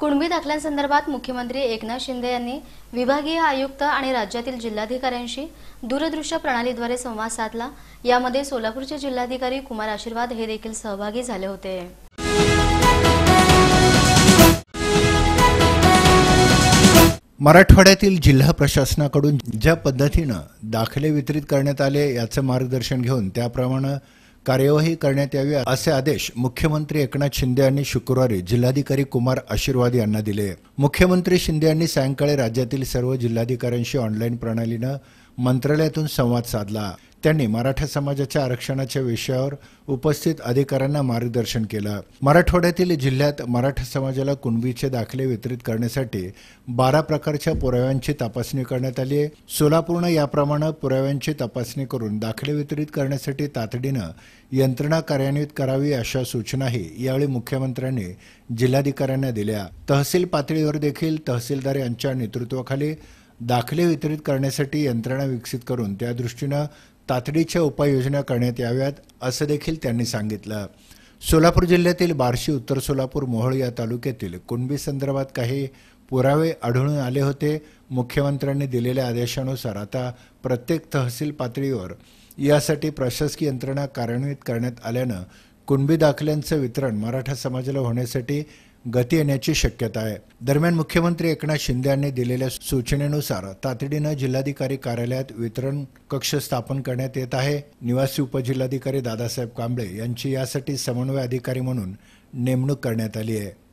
कुणबी दाखल्यांसंदर्भात मुख्यमंत्री एकनाथ शिंदे यांनी विभागीय आयुक्त आणि राज्यातील जिल्हाधिकाऱ्यांशी दूरदृश्य प्रणालीद्वारे संवाद साधला यामध्ये सोलापूरचे जिल्हाधिकारी कुमार आशीर्वाद हे देखील सहभागी झाले होते मराठवाड्यातील जिल्हा प्रशासनाकडून ज्या पद्धतीनं दाखले वितरित करण्यात आले याचं मार्गदर्शन घेऊन त्याप्रमाणे कार्यवाही करण्यात यावी असे आदेश मुख्यमंत्री एकनाथ शिंदे यांनी शुक्रवारी जिल्हाधिकारी कुमार आशीर्वाद यांना दिले मुख्यमंत्री शिंदे यांनी सायंकाळी राज्यातील सर्व जिल्हाधिकाऱ्यांशी ऑनलाईन प्रणालीनं मंत्रालयातून संवाद साधला त्यांनी मराठा समाजाच्या आरक्षणाच्या विषयावर उपस्थित अधिकाऱ्यांना मार्गदर्शन केलं मराठवाड्यातील जिल्ह्यात मराठा समाजाला कुणबीचे दाखले वितरित करण्यासाठी बारा प्रकारच्या पुराव्यांची तपासणी करण्यात आली आहे सोलापूरनं याप्रमाणे पुराव्यांची तपासणी करून दाखले वितरित करण्यासाठी तातडीनं यंत्रणा कार्यान्वित करावी अशा सूचनाही यावेळी मुख्यमंत्र्यांनी जिल्हाधिकाऱ्यांना दिल्या तहसील पातळीवर देखील तहसीलदार यांच्या नेतृत्वाखाली दाखले वितरित करण्यासाठी यंत्रणा विकसित करून त्यादृष्टीनं तातडीच्या उपाययोजना करण्यात याव्यात असं देखील त्यांनी सांगितलं सोलापूर जिल्ह्यातील बार्शी उत्तर सोलापूर मोहोळ या तालुक्यातील कुणबी संदर्भात काही पुरावे आढळून आले होते मुख्यमंत्र्यांनी दिलेल्या आदेशानुसार आता प्रत्येक तहसील पातळीवर यासाठी प्रशासकीय यंत्रणा कार्यान्वित करण्यात आल्यानं कुणबी दाखल्यांचं वितरण मराठा समाजाला होण्यासाठी गती येण्याची शक्यता आहे दरम्यान मुख्यमंत्री एकनाथ शिंदे यांनी दिलेल्या सूचनेनुसार तातडीनं जिल्हाधिकारी कार्यालयात वितरण कक्ष स्थापन करण्यात येत आहे निवासी उपजिल्हाधिकारी दादासाहेब कांबळे यांची यासाठी समन्वय अधिकारी म्हणून नेमणूक करण्यात आली आहे